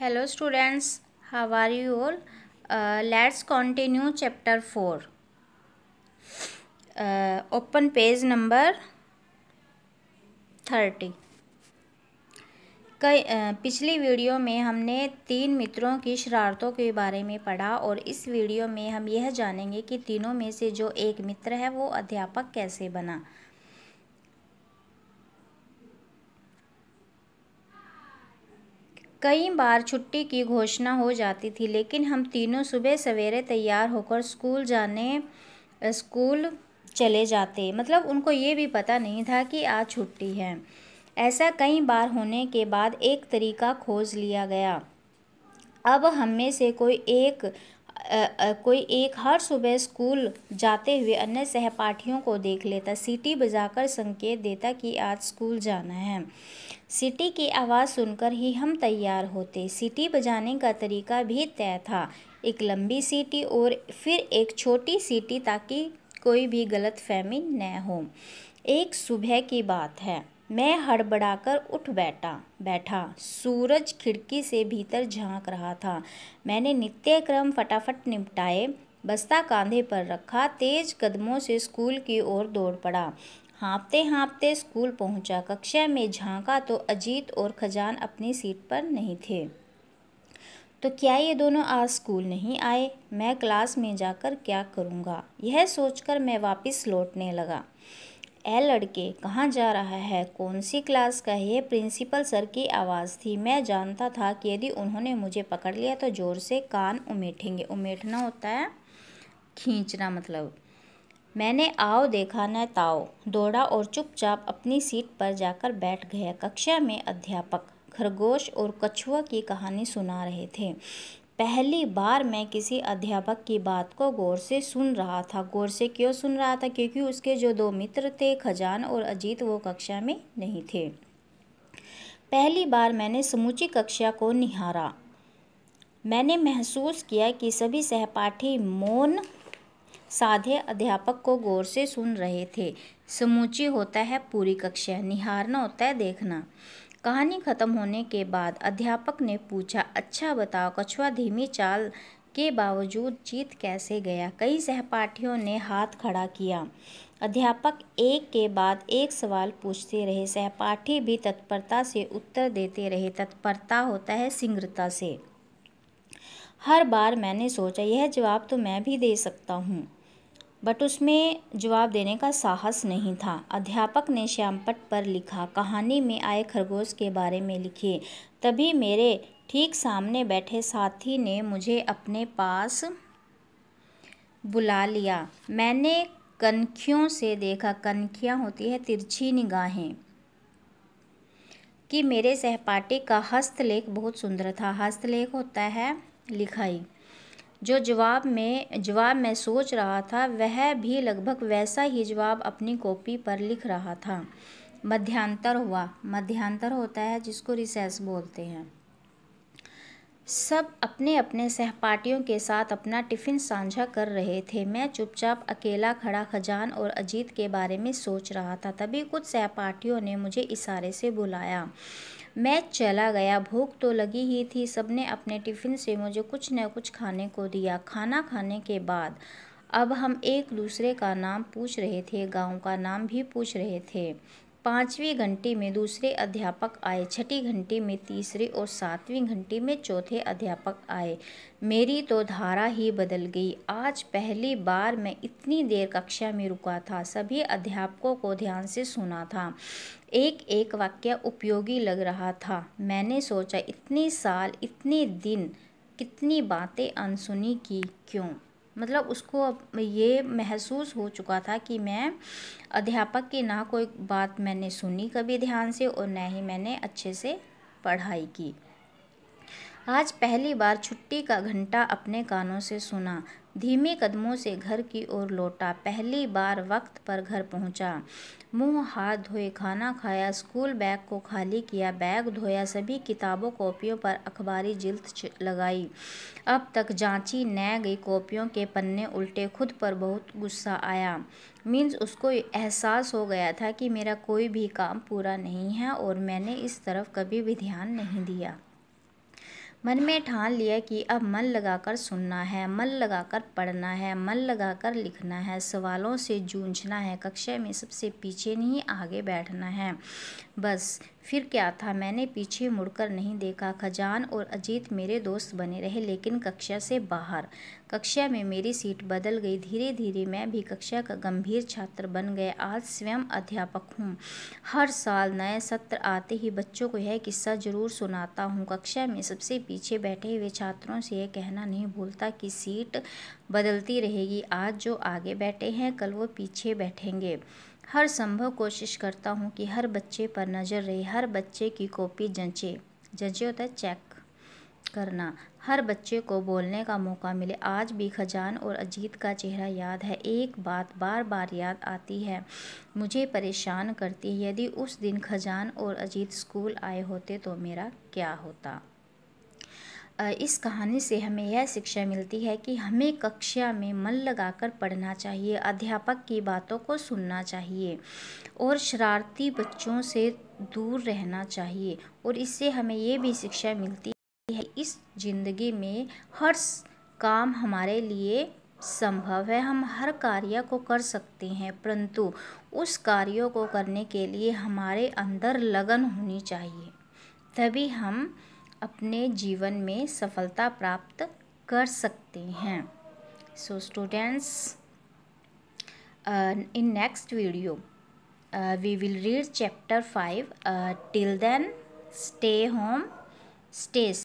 hello students how are you all let's continue chapter four open page number thirty कई uh, पिछली video में हमने तीन मित्रों की शरारतों के बारे में पढ़ा और इस वीडियो में हम यह जानेंगे कि तीनों में से जो एक मित्र है वो अध्यापक कैसे बना कई बार छुट्टी की घोषणा हो जाती थी लेकिन हम तीनों सुबह सवेरे तैयार होकर स्कूल जाने स्कूल चले जाते मतलब उनको ये भी पता नहीं था कि आज छुट्टी है ऐसा कई बार होने के बाद एक तरीका खोज लिया गया अब हम में से कोई एक कोई एक हर सुबह स्कूल जाते हुए अन्य सहपाठियों को देख लेता सीटी बजाकर संकेत देता कि आज स्कूल जाना है सिटी की आवाज़ सुनकर ही हम तैयार होते सिटी बजाने का तरीका भी तय था एक लंबी सीटी और फिर एक छोटी सीटी ताकि कोई भी गलत फहमी न हो एक सुबह की बात है मैं हड़बड़ाकर उठ बैठा बैठा सूरज खिड़की से भीतर झांक रहा था मैंने नित्यक्रम फटाफट निपटाए बस्ता कांधे पर रखा तेज कदमों से स्कूल की ओर दौड़ पड़ा हाँपते हाँपते स्कूल पहुंचा कक्षा में झांका तो अजीत और खजान अपनी सीट पर नहीं थे तो क्या ये दोनों आज स्कूल नहीं आए मैं क्लास में जाकर क्या करूँगा यह सोचकर मैं वापस लौटने लगा ए लड़के कहाँ जा रहा है कौन सी क्लास का है प्रिंसिपल सर की आवाज़ थी मैं जानता था कि यदि उन्होंने मुझे पकड़ लिया तो ज़ोर से कान उमेठेंगे उमेठना होता है खींचना मतलब मैंने आओ देखा न ताओ दौड़ा और चुपचाप अपनी सीट पर जाकर बैठ गया कक्षा में अध्यापक खरगोश और कछुआ की कहानी सुना रहे थे पहली बार मैं किसी अध्यापक की बात को गौर से सुन रहा था गौर से क्यों सुन रहा था क्योंकि उसके जो दो मित्र थे खजान और अजीत वो कक्षा में नहीं थे पहली बार मैंने समूची कक्षा को निहारा मैंने महसूस किया कि सभी सहपाठी मौन साधे अध्यापक को गौर से सुन रहे थे समूची होता है पूरी कक्षा निहारना होता है देखना कहानी ख़त्म होने के बाद अध्यापक ने पूछा अच्छा बताओ कछुआ धीमी चाल के बावजूद जीत कैसे गया कई सहपाठियों ने हाथ खड़ा किया अध्यापक एक के बाद एक सवाल पूछते रहे सहपाठी भी तत्परता से उत्तर देते रहे तत्परता होता है शीघ्रता से हर बार मैंने सोचा यह जवाब तो मैं भी दे सकता हूँ बट उसमें जवाब देने का साहस नहीं था अध्यापक ने श्यामपट पर लिखा कहानी में आए खरगोश के बारे में लिखिए तभी मेरे ठीक सामने बैठे साथी ने मुझे अपने पास बुला लिया मैंने कनखियों से देखा कनखियाँ होती है तिरछी निगाहें कि मेरे सहपाठी का हस्तलेख बहुत सुंदर था हस्तलेख होता है लिखाई जो जवाब में जवाब मैं सोच रहा था वह भी लगभग वैसा ही जवाब अपनी कॉपी पर लिख रहा था मध्यांतर हुआ मध्यांतर होता है जिसको रिसेस बोलते हैं सब अपने अपने सहपाठियों के साथ अपना टिफ़िन साझा कर रहे थे मैं चुपचाप अकेला खड़ा खजान और अजीत के बारे में सोच रहा था तभी कुछ सहपाठियों ने मुझे इशारे से बुलाया मैं चला गया भूख तो लगी ही थी सबने अपने टिफ़िन से मुझे कुछ न कुछ खाने को दिया खाना खाने के बाद अब हम एक दूसरे का नाम पूछ रहे थे गांव का नाम भी पूछ रहे थे पाँचवीं घंटी में दूसरे अध्यापक आए छठी घंटी में तीसरे और सातवीं घंटी में चौथे अध्यापक आए मेरी तो धारा ही बदल गई आज पहली बार मैं इतनी देर कक्षा में रुका था सभी अध्यापकों को ध्यान से सुना था एक एक वाक्य उपयोगी लग रहा था मैंने सोचा इतने साल इतने दिन कितनी बातें अनसुनी की क्यों मतलब उसको ये महसूस हो चुका था कि मैं अध्यापक की ना कोई बात मैंने सुनी कभी ध्यान से और ना ही मैंने अच्छे से पढ़ाई की आज पहली बार छुट्टी का घंटा अपने कानों से सुना धीमे कदमों से घर की ओर लौटा पहली बार वक्त पर घर पहुंचा मुंह हाथ धोए खाना खाया स्कूल बैग को खाली किया बैग धोया सभी किताबों कॉपियों पर अखबारी जिल्द लगाई अब तक जांची न गई कॉपियों के पन्ने उल्टे खुद पर बहुत गुस्सा आया मीन्स उसको एहसास हो गया था कि मेरा कोई भी काम पूरा नहीं है और मैंने इस तरफ कभी भी ध्यान नहीं दिया मन में ठान लिया कि अब मन लगाकर सुनना है मन लगाकर पढ़ना है मन लगाकर लिखना है सवालों से जूझना है कक्षा में सबसे पीछे नहीं आगे बैठना है बस फिर क्या था मैंने पीछे मुड़कर नहीं देखा खजान और अजीत मेरे दोस्त बने रहे लेकिन कक्षा से बाहर कक्षा में मेरी सीट बदल गई धीरे धीरे मैं भी कक्षा का गंभीर छात्र बन गया आज स्वयं अध्यापक हूँ हर साल नए सत्र आते ही बच्चों को यह किस्सा जरूर सुनाता हूँ कक्षा में सबसे पीछे बैठे हुए छात्रों से यह कहना नहीं भूलता कि सीट बदलती रहेगी आज जो आगे बैठे हैं कल वो पीछे बैठेंगे हर संभव कोशिश करता हूँ कि हर बच्चे पर नज़र रहे हर बच्चे की कॉपी जंचे जंचे होता है चेक करना हर बच्चे को बोलने का मौका मिले आज भी खजान और अजीत का चेहरा याद है एक बात बार बार याद आती है मुझे परेशान करती है यदि उस दिन खजान और अजीत स्कूल आए होते तो मेरा क्या होता इस कहानी से हमें यह शिक्षा मिलती है कि हमें कक्षा में मन लगाकर पढ़ना चाहिए अध्यापक की बातों को सुनना चाहिए और शरारती बच्चों से दूर रहना चाहिए और इससे हमें ये भी शिक्षा मिलती है इस जिंदगी में हर काम हमारे लिए संभव है हम हर कार्य को कर सकते हैं परंतु उस कार्यों को करने के लिए हमारे अंदर लगन होनी चाहिए तभी हम अपने जीवन में सफलता प्राप्त कर सकते हैं so students in next video we will read chapter five till then stay home stage